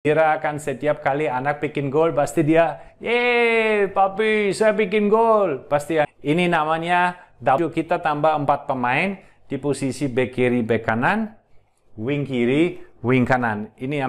Kira akan setiap kali anak bikin gol pasti dia, "Yeay, papi saya bikin gol. Pasti ya. ini namanya W kita tambah empat pemain di posisi back kiri, back kanan, wing kiri, wing kanan. Ini yang